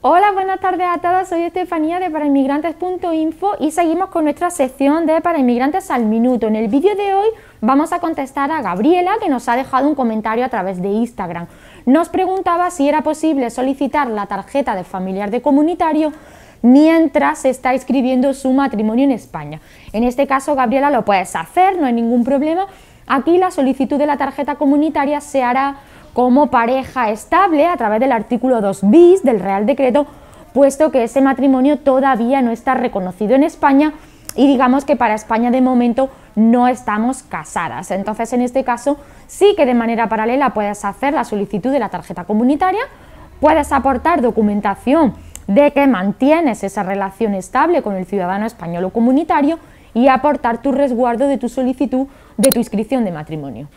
Hola, buenas tardes a todas. Soy Estefanía de parainmigrantes.info y seguimos con nuestra sección de inmigrantes al Minuto. En el vídeo de hoy vamos a contestar a Gabriela que nos ha dejado un comentario a través de Instagram. Nos preguntaba si era posible solicitar la tarjeta de familiar de comunitario mientras se está escribiendo su matrimonio en España. En este caso, Gabriela, lo puedes hacer, no hay ningún problema. Aquí la solicitud de la tarjeta comunitaria se hará como pareja estable a través del artículo 2 bis del Real Decreto, puesto que ese matrimonio todavía no está reconocido en España y digamos que para España de momento no estamos casadas. Entonces, en este caso, sí que de manera paralela puedes hacer la solicitud de la tarjeta comunitaria, puedes aportar documentación de que mantienes esa relación estable con el ciudadano español o comunitario y aportar tu resguardo de tu solicitud de tu inscripción de matrimonio.